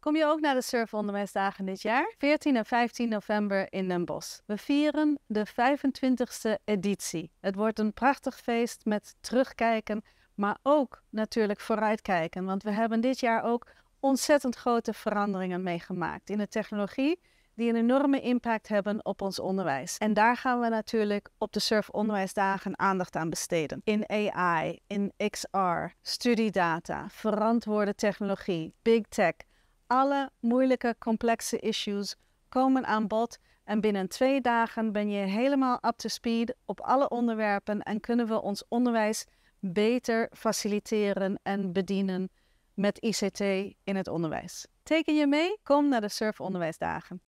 Kom je ook naar de surfonderwijsdagen dit jaar? 14 en 15 november in Den Bosch. We vieren de 25e editie. Het wordt een prachtig feest met terugkijken, maar ook natuurlijk vooruitkijken. Want we hebben dit jaar ook ontzettend grote veranderingen meegemaakt in de technologie die een enorme impact hebben op ons onderwijs. En daar gaan we natuurlijk op de SURF onderwijsdagen aandacht aan besteden. In AI, in XR, studiedata, verantwoorde technologie, big tech. Alle moeilijke, complexe issues komen aan bod. En binnen twee dagen ben je helemaal up to speed op alle onderwerpen en kunnen we ons onderwijs beter faciliteren en bedienen met ICT in het onderwijs. Teken je mee? Kom naar de Surf Onderwijsdagen.